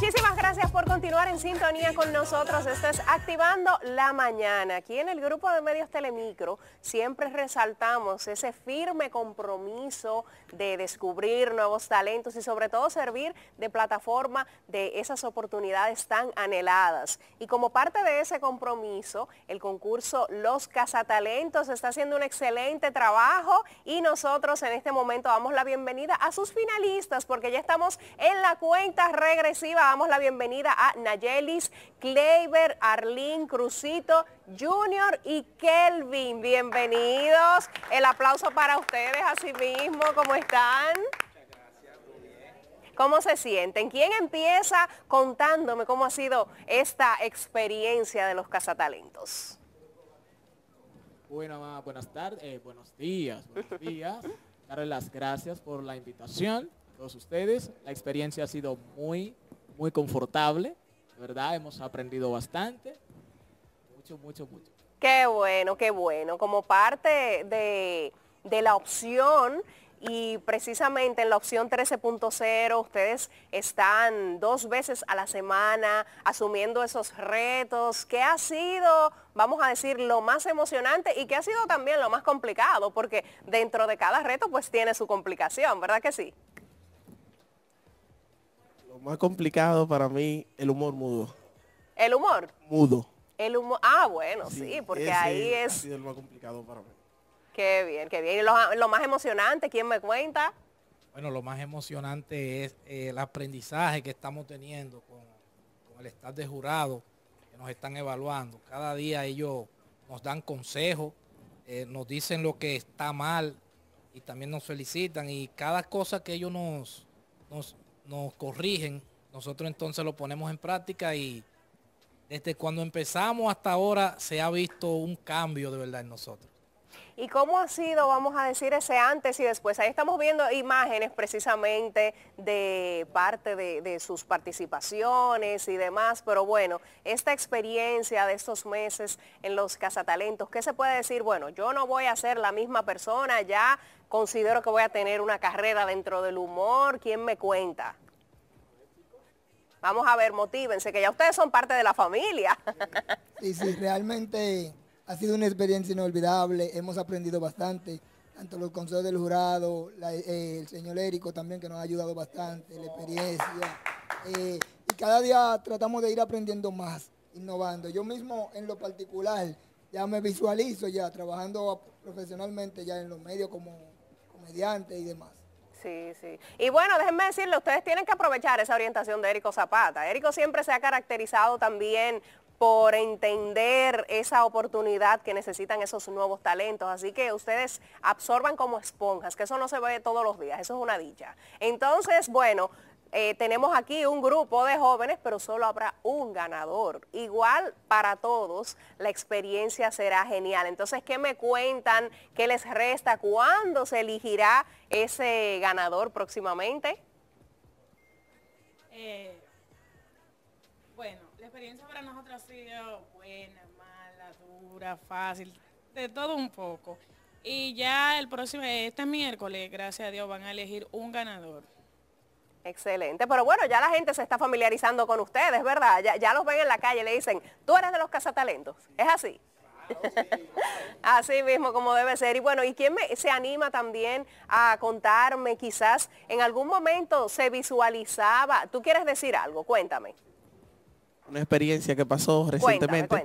Muchísimas gracias por continuar en sintonía con nosotros. Estás Activando la Mañana. Aquí en el grupo de medios Telemicro siempre resaltamos ese firme compromiso de descubrir nuevos talentos y sobre todo servir de plataforma de esas oportunidades tan anheladas. Y como parte de ese compromiso, el concurso Los Casatalentos está haciendo un excelente trabajo y nosotros en este momento damos la bienvenida a sus finalistas porque ya estamos en la cuenta regresiva damos la bienvenida a Nayelis, Kleiber, Arlín, Crucito, Junior y Kelvin. Bienvenidos. El aplauso para ustedes, así mismo. ¿Cómo están? gracias. ¿Cómo se sienten? ¿Quién empieza contándome cómo ha sido esta experiencia de los cazatalentos? Bueno, buenas tardes, eh, buenos días, buenos días. Darles las gracias por la invitación, todos ustedes. La experiencia ha sido muy muy confortable, ¿verdad? Hemos aprendido bastante, mucho, mucho, mucho. Qué bueno, qué bueno. Como parte de, de la opción y precisamente en la opción 13.0 ustedes están dos veces a la semana asumiendo esos retos. ¿Qué ha sido, vamos a decir, lo más emocionante y qué ha sido también lo más complicado? Porque dentro de cada reto pues tiene su complicación, ¿verdad que sí? más complicado para mí, el humor mudo. ¿El humor? Mudo. El humor, ah, bueno, sí, porque ahí es... complicado para mí. Qué bien, qué bien. ¿Y lo, más emocionante, quién me cuenta? Bueno, lo más emocionante es el aprendizaje que estamos teniendo con, el staff de jurado que nos están evaluando. Cada día ellos nos dan consejos, eh, nos dicen lo que está mal y también nos felicitan. Y cada cosa que ellos nos, nos nos corrigen, nosotros entonces lo ponemos en práctica y desde cuando empezamos hasta ahora se ha visto un cambio de verdad en nosotros y cómo ha sido, vamos a decir, ese antes y después. Ahí estamos viendo imágenes precisamente de parte de, sus participaciones y demás, pero bueno, esta experiencia de estos meses en los cazatalentos, ¿qué se puede decir? Bueno, yo no voy a ser la misma persona, ya considero que voy a tener una carrera dentro del humor, ¿quién me cuenta? Vamos a ver, motívense, que ya ustedes son parte de la familia. Y si realmente ha sido una experiencia inolvidable, hemos aprendido bastante, tanto los consejos del jurado, eh, el señor Érico también que nos ha ayudado bastante, la experiencia. Eh, y cada día tratamos de ir aprendiendo más, innovando. Yo mismo en lo particular ya me visualizo ya trabajando profesionalmente ya en los medios como comediante y demás. Sí, sí. Y bueno, déjenme decirle, ustedes tienen que aprovechar esa orientación de Érico Zapata. Érico siempre se ha caracterizado también por entender esa oportunidad que necesitan esos nuevos talentos. Así que ustedes absorban como esponjas, que eso no se ve todos los días, eso es una dicha. Entonces, bueno, eh, tenemos aquí un grupo de jóvenes, pero solo habrá un ganador. Igual para todos, la experiencia será genial. Entonces, ¿qué me cuentan? ¿Qué les resta? ¿Cuándo se elegirá ese ganador próximamente? Eh, bueno, la experiencia sido buena, mala, dura, fácil, de todo un poco. Y ya el próximo, este miércoles, gracias a Dios, van a elegir un ganador. Excelente, pero bueno, ya la gente se está familiarizando con ustedes, ¿verdad? Ya, los ven en la calle, le dicen, tú eres de los cazatalentos, ¿es así? Así mismo, como debe ser. Y bueno, ¿y quién se anima también a contarme? Quizás en algún momento se visualizaba. ¿Tú quieres decir algo? Cuéntame. Una experiencia que pasó recientemente.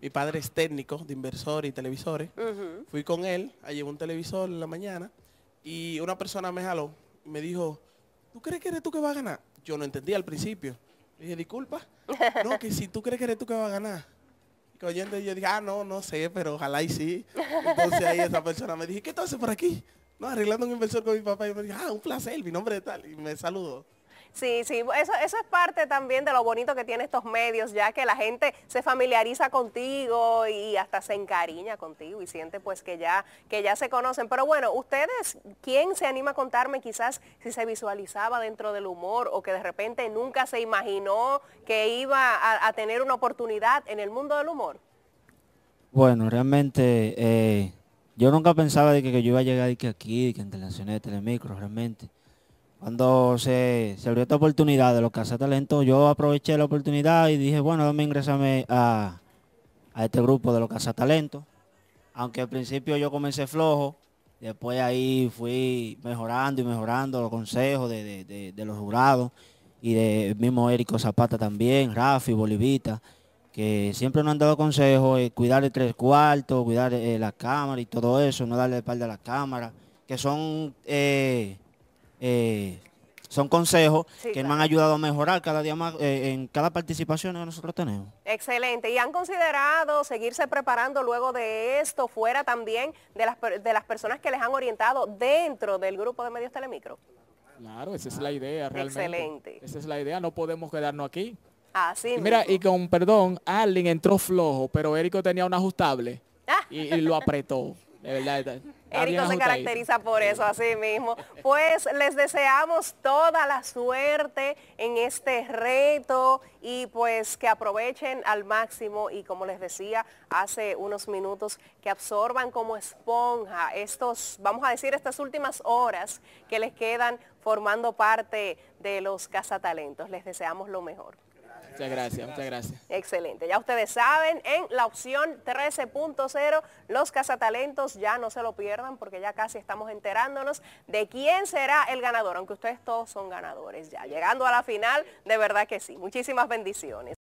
Mi padre es técnico de inversores y televisores. Fui con él, llevar un televisor en la mañana y una persona me jaló y me dijo, ¿tú crees que eres tú que vas a ganar? Yo no entendía al principio. Le dije, disculpa. No, que si tú crees que eres tú que vas a ganar. Y yo dije, ah, no, no sé, pero ojalá y sí. Entonces ahí esa persona me dije, ¿qué tú haces por aquí? No, arreglando un inversor con mi papá. Y me dije, ah, un placer, mi nombre es tal. Y me saludó. Sí, sí, eso, eso es parte también de lo bonito que tiene estos medios, ya que la gente se familiariza contigo y hasta se encariña contigo y siente pues que ya, que ya se conocen. Pero bueno, ustedes, ¿quién se anima a contarme quizás si se visualizaba dentro del humor o que de repente nunca se imaginó que iba a, tener una oportunidad en el mundo del humor? Bueno, realmente eh, yo nunca pensaba de que, yo iba a llegar que aquí, que en de Telemicro, realmente cuando se, se abrió esta oportunidad de los cazatalentos, yo aproveché la oportunidad y dije, bueno, dame ingresarme a, a este grupo de los cazatalentos. Aunque al principio yo comencé flojo, después ahí fui mejorando y mejorando los consejos de, los jurados y del mismo Érico Zapata también, Rafi, Bolivita, que siempre nos han dado consejos, de eh, cuidar el tres cuartos, cuidar eh, la cámara y todo eso, no darle par de la cámara, que son eh, eh, son consejos que me han ayudado a mejorar cada día más eh, en cada participación que nosotros tenemos. Excelente. ¿Y han considerado seguirse preparando luego de esto, fuera también de las, personas que les han orientado dentro del grupo de medios Telemicro? Claro, esa es la idea realmente. Excelente. Esa es la idea, no podemos quedarnos aquí. Así mira, y con perdón, Arlen entró flojo, pero Érico tenía un ajustable y, y lo apretó. De verdad. Erico se caracteriza por eso, así mismo. Pues les deseamos toda la suerte en este reto y pues que aprovechen al máximo y como les decía hace unos minutos, que absorban como esponja estos, vamos a decir, estas últimas horas que les quedan formando parte de los cazatalentos. Les deseamos lo mejor. Muchas gracias, muchas gracias. Excelente. Ya ustedes saben, en la opción 13.0, los cazatalentos ya no se lo pierdan porque ya casi estamos enterándonos de quién será el ganador, aunque ustedes todos son ganadores ya. Llegando a la final, de verdad que sí. Muchísimas bendiciones.